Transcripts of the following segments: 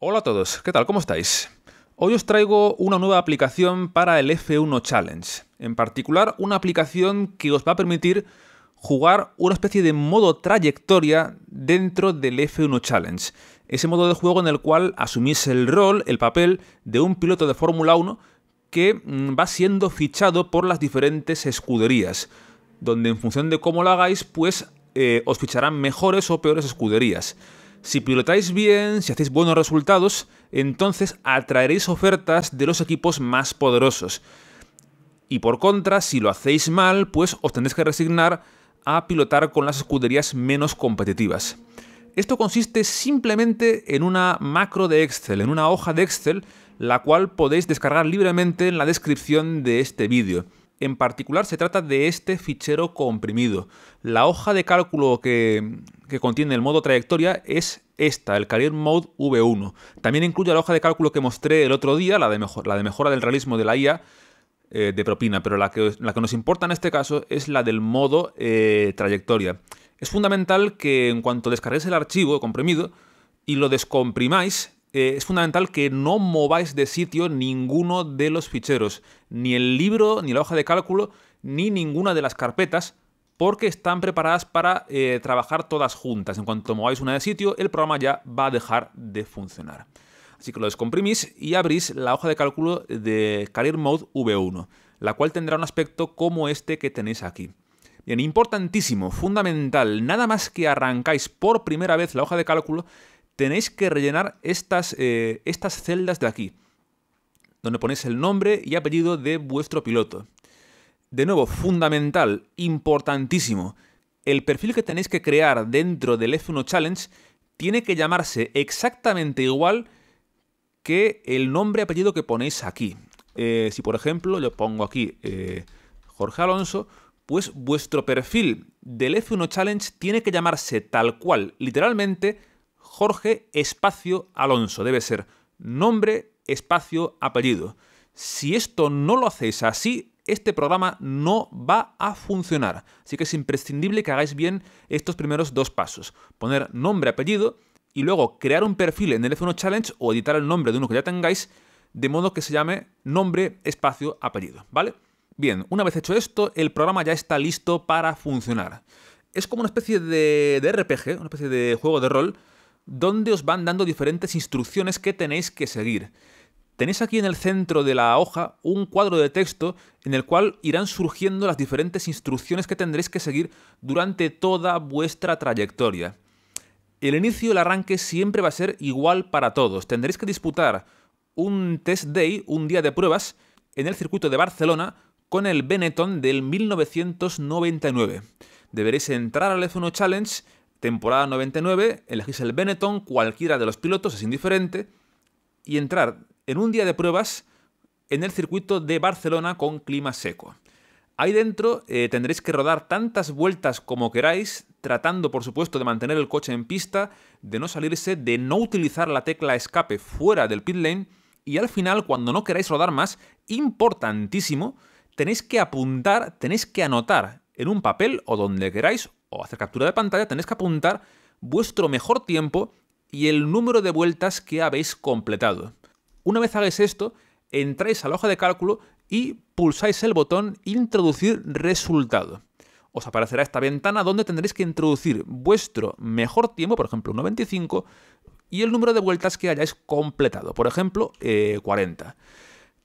Hola a todos, ¿qué tal? ¿Cómo estáis? Hoy os traigo una nueva aplicación para el F1 Challenge. En particular, una aplicación que os va a permitir jugar una especie de modo trayectoria dentro del F1 Challenge. Ese modo de juego en el cual asumís el rol, el papel de un piloto de Fórmula 1 que mm, va siendo fichado por las diferentes escuderías, donde en función de cómo lo hagáis, pues eh, os ficharán mejores o peores escuderías. Si pilotáis bien, si hacéis buenos resultados, entonces atraeréis ofertas de los equipos más poderosos. Y por contra, si lo hacéis mal, pues os tendréis que resignar a pilotar con las escuderías menos competitivas. Esto consiste simplemente en una macro de Excel, en una hoja de Excel, la cual podéis descargar libremente en la descripción de este vídeo. En particular se trata de este fichero comprimido. La hoja de cálculo que, contiene el modo trayectoria es esta, el Carrier Mode V1. También incluye la hoja de cálculo que mostré el otro día, la de, mejor, la de mejora del realismo de la IA eh, de propina, pero la que, nos importa en este caso es la del modo eh, trayectoria. Es fundamental que en cuanto descarguéis el archivo comprimido y lo descomprimáis, eh, es fundamental que no mováis de sitio ninguno de los ficheros, ni el libro, ni la hoja de cálculo, ni ninguna de las carpetas, porque están preparadas para eh, trabajar todas juntas. En cuanto mováis una de sitio, el programa ya va a dejar de funcionar. Así que lo descomprimís y abrís la hoja de cálculo de Career Mode V1, la cual tendrá un aspecto como este que tenéis aquí. Bien, importantísimo, fundamental, nada más que arrancáis por primera vez la hoja de cálculo, tenéis que rellenar estas, eh, estas celdas de aquí, donde ponéis el nombre y apellido de vuestro piloto. De nuevo, fundamental, importantísimo, el perfil que tenéis que crear dentro del F1 Challenge tiene que llamarse exactamente igual que el nombre y apellido que ponéis aquí. Eh, si por ejemplo yo pongo aquí eh, Jorge Alonso, pues vuestro perfil del F1 Challenge tiene que llamarse tal cual, literalmente, Jorge espacio Alonso. Debe ser nombre espacio apellido. Si esto no lo hacéis así, este programa no va a funcionar. Así que es imprescindible que hagáis bien estos primeros dos pasos. Poner nombre, apellido y luego crear un perfil en el f Challenge o editar el nombre de uno que ya tengáis de modo que se llame nombre, espacio, apellido. ¿Vale? Bien, una vez hecho esto, el programa ya está listo para funcionar. Es como una especie de, de RPG, una especie de juego de rol donde os van dando diferentes instrucciones que tenéis que seguir. Tenéis aquí en el centro de la hoja un cuadro de texto en el cual irán surgiendo las diferentes instrucciones que tendréis que seguir durante toda vuestra trayectoria. El inicio y el arranque siempre va a ser igual para todos. Tendréis que disputar un test day, un día de pruebas, en el circuito de Barcelona con el Benetton del 1999. Deberéis entrar al F1 Challenge temporada 99, elegís el Benetton, cualquiera de los pilotos, es indiferente, y entrar en un día de pruebas en el circuito de Barcelona con clima seco. Ahí dentro eh, tendréis que rodar tantas vueltas como queráis, tratando por supuesto de mantener el coche en pista, de no salirse, de no utilizar la tecla escape fuera del pit lane, y al final cuando no queráis rodar más, importantísimo, tenéis que apuntar, tenéis que anotar en un papel o donde queráis o hacer captura de pantalla, tenéis que apuntar vuestro mejor tiempo y el número de vueltas que habéis completado. Una vez hagáis esto, entráis a la hoja de cálculo y pulsáis el botón Introducir resultado. Os aparecerá esta ventana donde tendréis que introducir vuestro mejor tiempo, por ejemplo 95, y el número de vueltas que hayáis completado, por ejemplo 40. Eh,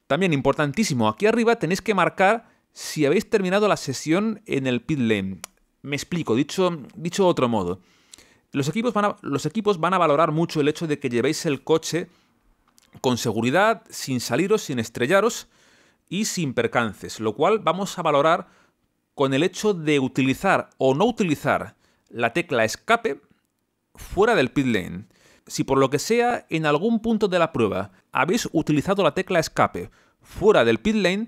También importantísimo, aquí arriba tenéis que marcar si habéis terminado la sesión en el pit lane. Me explico, dicho, dicho otro modo. Los equipos, van a, los equipos van a valorar mucho el hecho de que llevéis el coche con seguridad, sin saliros, sin estrellaros y sin percances, lo cual vamos a valorar con el hecho de utilizar o no utilizar la tecla escape fuera del pit lane. Si por lo que sea en algún punto de la prueba habéis utilizado la tecla escape fuera del pit lane,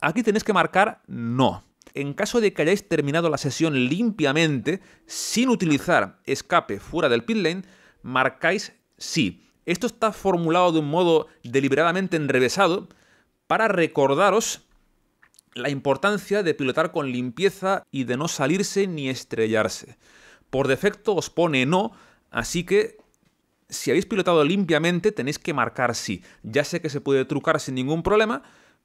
aquí tenéis que marcar no en caso de que hayáis terminado la sesión limpiamente, sin utilizar escape fuera del pit lane, marcáis sí. Esto está formulado de un modo deliberadamente enrevesado para recordaros la importancia de pilotar con limpieza y de no salirse ni estrellarse. Por defecto os pone no, así que si habéis pilotado limpiamente tenéis que marcar sí. Ya sé que se puede trucar sin ningún problema,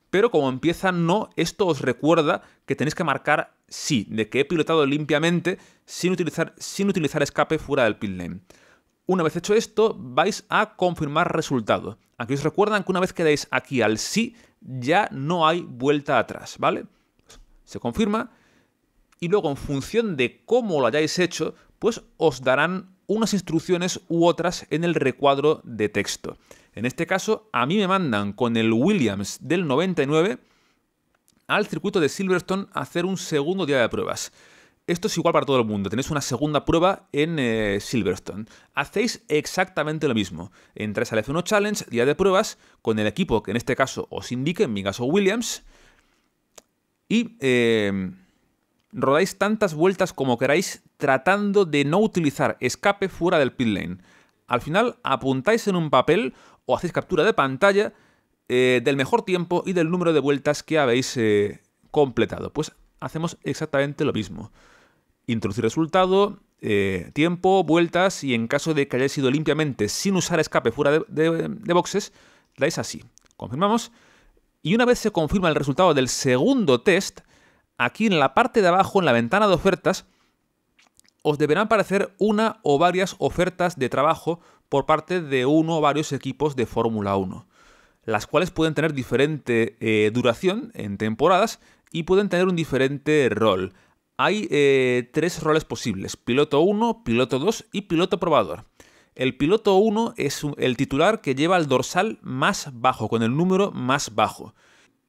pero como empieza no, esto os recuerda que tenéis que marcar sí, de que he pilotado limpiamente sin utilizar, sin utilizar escape fuera del pin lane. Una vez hecho esto, vais a confirmar resultado. Aquí os recuerdan que una vez que dais aquí al sí, ya no hay vuelta atrás, ¿vale? Se confirma y luego en función de cómo lo hayáis hecho, pues os darán unas instrucciones u otras en el recuadro de texto. En este caso, a mí me mandan con el Williams del 99 al circuito de Silverstone a hacer un segundo día de pruebas. Esto es igual para todo el mundo. Tenéis una segunda prueba en eh, Silverstone. Hacéis exactamente lo mismo. Entráis al F1 Challenge, día de pruebas, con el equipo que en este caso os indique, en mi caso Williams, y eh, rodáis tantas vueltas como queráis tratando de no utilizar escape fuera del pit lane. Al final apuntáis en un papel o hacéis captura de pantalla eh, del mejor tiempo y del número de vueltas que habéis eh, completado. Pues hacemos exactamente lo mismo. Introducir resultado, eh, tiempo, vueltas y en caso de que hayáis ido limpiamente sin usar escape fuera de boxes, dais así. Confirmamos. Y una vez se confirma el resultado del segundo test, aquí en la parte de abajo, en la ventana de ofertas, os deberán aparecer una o varias ofertas de trabajo por parte de uno o varios equipos de Fórmula 1, las cuales pueden tener diferente eh, duración en temporadas y pueden tener un diferente rol. Hay eh, tres roles posibles, piloto 1, piloto 2 y piloto probador. El piloto 1 es el titular que lleva el dorsal más bajo, con el número más bajo.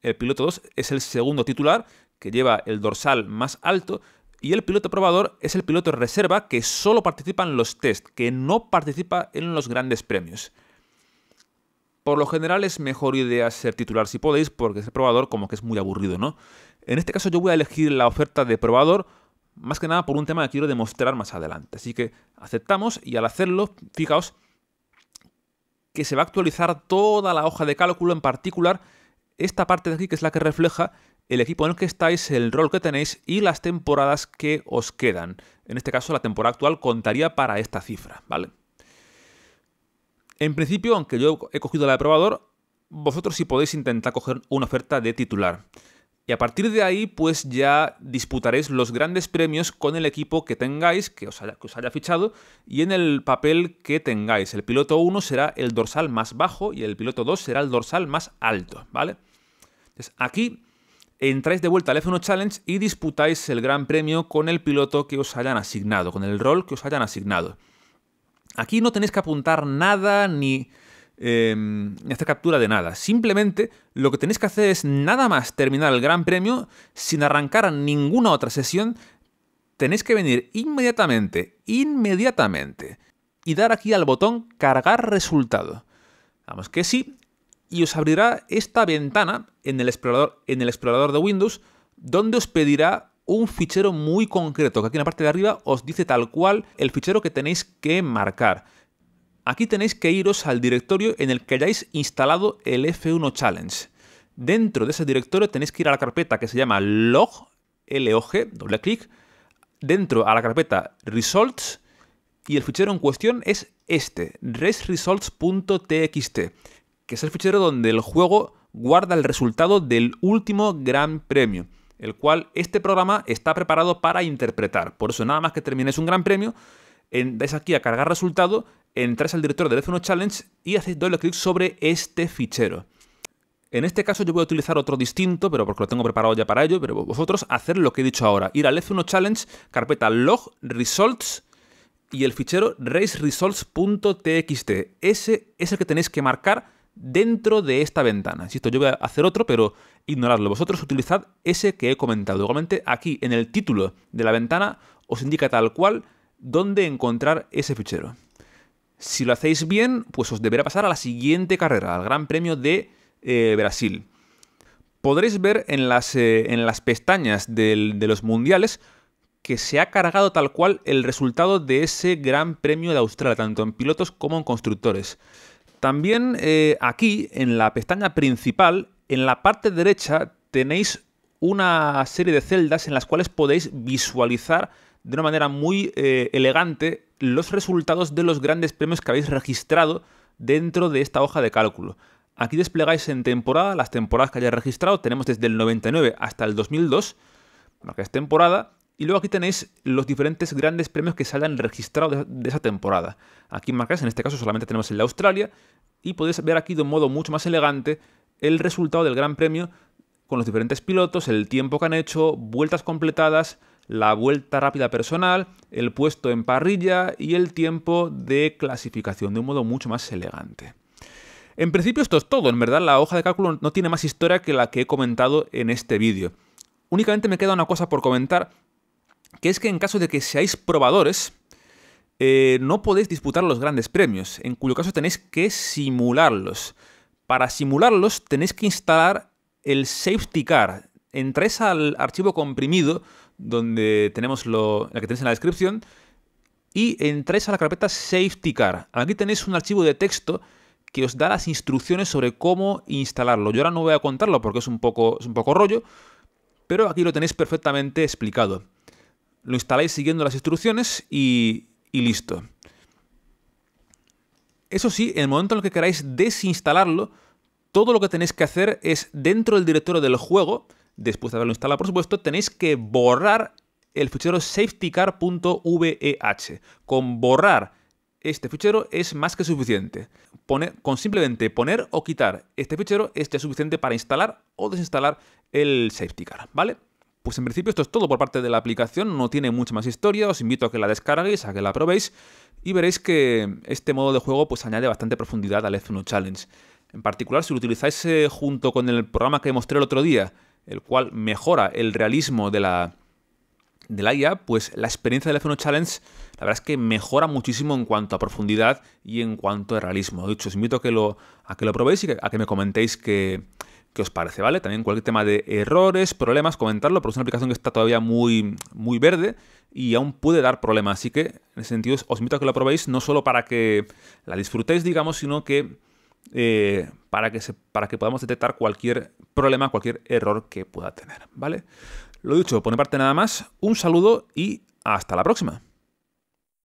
El piloto 2 es el segundo titular que lleva el dorsal más alto, y el piloto probador es el piloto reserva que solo participa en los test, que no participa en los grandes premios. Por lo general es mejor idea ser titular si podéis, porque ser probador como que es muy aburrido, ¿no? En este caso yo voy a elegir la oferta de probador, más que nada por un tema que quiero demostrar más adelante. Así que aceptamos y al hacerlo, fijaos que se va a actualizar toda la hoja de cálculo, en particular esta parte de aquí, que es la que refleja el equipo en el que estáis, el rol que tenéis y las temporadas que os quedan. En este caso, la temporada actual contaría para esta cifra, ¿vale? En principio, aunque yo he cogido la de probador, vosotros sí podéis intentar coger una oferta de titular. Y a partir de ahí, pues ya disputaréis los grandes premios con el equipo que tengáis, que os haya, fichado, y en el papel que tengáis. El piloto 1 será el dorsal más bajo y el piloto 2 será el dorsal más alto, ¿vale? Entonces, aquí entráis de vuelta al F1 Challenge y disputáis el gran premio con el piloto que os hayan asignado, con el rol que os hayan asignado. Aquí no tenéis que apuntar nada em, ni hacer captura de nada. Simplemente lo que tenéis que hacer es nada más terminar el gran premio sin arrancar ninguna otra sesión. Tenéis que venir inmediatamente, inmediatamente, y dar aquí al botón cargar resultado. Vamos que sí, y os abrirá esta ventana en el explorador, en el explorador de Windows donde os pedirá un fichero muy concreto, que aquí en la parte de arriba os dice tal cual el fichero que tenéis que marcar. Aquí tenéis que iros al directorio en el que hayáis instalado el F1 Challenge. Dentro de ese directorio tenéis que ir a la carpeta que se llama log, log, doble clic, dentro a la carpeta results y el fichero en cuestión es este, resresults.txt que es el fichero donde el juego guarda el resultado del último gran premio, el cual este programa está preparado para interpretar. Por eso, nada más que termines un gran premio, dais aquí a cargar resultado, entráis al director del F1 Challenge y hacéis doble clic sobre este fichero. En este caso yo voy a utilizar otro distinto, pero porque lo tengo preparado ya para ello, pero vosotros hacer lo que he dicho ahora, ir al F1 Challenge, carpeta log results y el fichero raceresults.txt. Ese es el que tenéis que marcar dentro de esta ventana. Insisto, yo voy a hacer otro, pero ignoradlo. Vosotros utilizad ese que he comentado. Igualmente, aquí en el título de la ventana os indica tal cual dónde encontrar ese fichero. Si lo hacéis bien, pues os deberá pasar a la siguiente carrera, al Gran Premio de eh, Brasil. Podréis ver en las, eh, en las pestañas de los mundiales que se ha cargado tal cual el resultado de ese Gran Premio de Australia, tanto en pilotos como en constructores. También eh, aquí, en la pestaña principal, en la parte derecha tenéis una serie de celdas en las cuales podéis visualizar de una manera muy eh, elegante los resultados de los grandes premios que habéis registrado dentro de esta hoja de cálculo. Aquí desplegáis en temporada las temporadas que hayáis registrado. Tenemos desde el 99 hasta el 2002. es temporada y luego aquí tenéis los diferentes grandes premios que hayan registrados de esa temporada. Aquí Marcas, en este caso solamente tenemos el de Australia, y podéis ver aquí de un modo mucho más elegante el resultado del gran premio con los diferentes pilotos, el tiempo que han hecho, vueltas completadas, la vuelta rápida personal, el puesto en parrilla y el tiempo de clasificación, de un modo mucho más elegante. En principio esto es todo, en verdad la hoja de cálculo no tiene más historia que la que he comentado en este vídeo. Únicamente me queda una cosa por comentar que es que en caso de que seáis probadores, eh, no podéis disputar los grandes premios, en cuyo caso tenéis que simularlos. Para simularlos tenéis que instalar el safety car. Entráis al archivo comprimido, donde tenemos lo, la que tenéis en la descripción, y entráis a la carpeta safety car. Aquí tenéis un archivo de texto que os da las instrucciones sobre cómo instalarlo. Yo ahora no voy a contarlo porque es un poco, es un poco rollo, pero aquí lo tenéis perfectamente explicado lo instaláis siguiendo las instrucciones y, listo. Eso sí, en el momento en el que queráis desinstalarlo, todo lo que tenéis que hacer es dentro del directorio del juego, después de haberlo instalado por supuesto, tenéis que borrar el fichero safetycar.veh. Con borrar este fichero es más que suficiente. con simplemente poner o quitar este fichero es ya suficiente para instalar o desinstalar el safetycar, ¿vale? Pues en principio esto es todo por parte de la aplicación, no tiene mucha más historia, os invito a que la descarguéis, a que la probéis y veréis que este modo de juego pues añade bastante profundidad al F1 Challenge. En particular, si lo utilizáis eh, junto con el programa que mostré el otro día, el cual mejora el realismo de la, de la IA, pues la experiencia del F1 Challenge la verdad es que mejora muchísimo en cuanto a profundidad y en cuanto a realismo. De hecho, os invito a que lo, a que lo probéis y a que me comentéis que qué os parece, ¿vale? También cualquier tema de errores, problemas, comentarlo, porque es una aplicación que está todavía muy, muy verde y aún puede dar problemas. Así que, en ese sentido, os invito a que lo probéis, no solo para que la disfrutéis, digamos, sino que eh, para, que se, para que podamos detectar cualquier problema, cualquier error que pueda tener, ¿vale? Lo dicho, por mi parte nada más, un saludo y hasta la próxima.